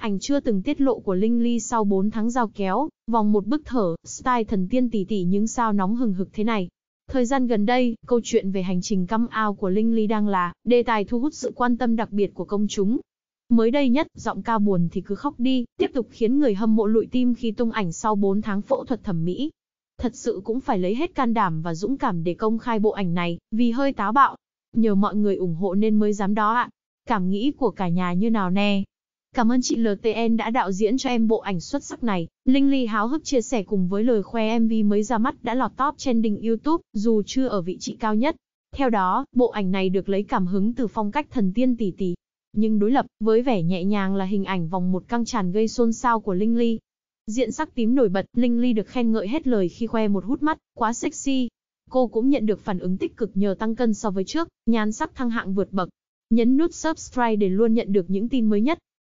Ảnh chưa từng tiết lộ của Linh Ly sau 4 tháng giao kéo, vòng một bức thở, style thần tiên tỷ tỷ những sao nóng hừng hực thế này. Thời gian gần đây, câu chuyện về hành trình căm ao của Linh Ly đang là đề tài thu hút sự quan tâm đặc biệt của công chúng. Mới đây nhất, giọng ca buồn thì cứ khóc đi, tiếp tục khiến người hâm mộ lụi tim khi tung ảnh sau 4 tháng phẫu thuật thẩm mỹ. Thật sự cũng phải lấy hết can đảm và dũng cảm để công khai bộ ảnh này, vì hơi táo bạo. Nhờ mọi người ủng hộ nên mới dám đó ạ. Cảm nghĩ của cả nhà như nào nè? Cảm ơn chị LTN đã đạo diễn cho em bộ ảnh xuất sắc này. Linh Ly háo hức chia sẻ cùng với lời khoe MV mới ra mắt đã lọt top trending YouTube, dù chưa ở vị trí cao nhất. Theo đó, bộ ảnh này được lấy cảm hứng từ phong cách thần tiên tỷ tỷ. Nhưng đối lập, với vẻ nhẹ nhàng là hình ảnh vòng một căng tràn gây xôn xao của Linh Ly. Diện sắc tím nổi bật, Linh Ly được khen ngợi hết lời khi khoe một hút mắt, quá sexy. Cô cũng nhận được phản ứng tích cực nhờ tăng cân so với trước, nhan sắc thăng hạng vượt bậc. Nhấn nút subscribe để luôn nhận được những tin mới nhất.